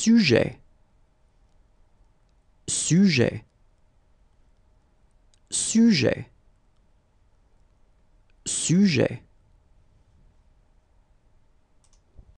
sujet sujet sujet sujet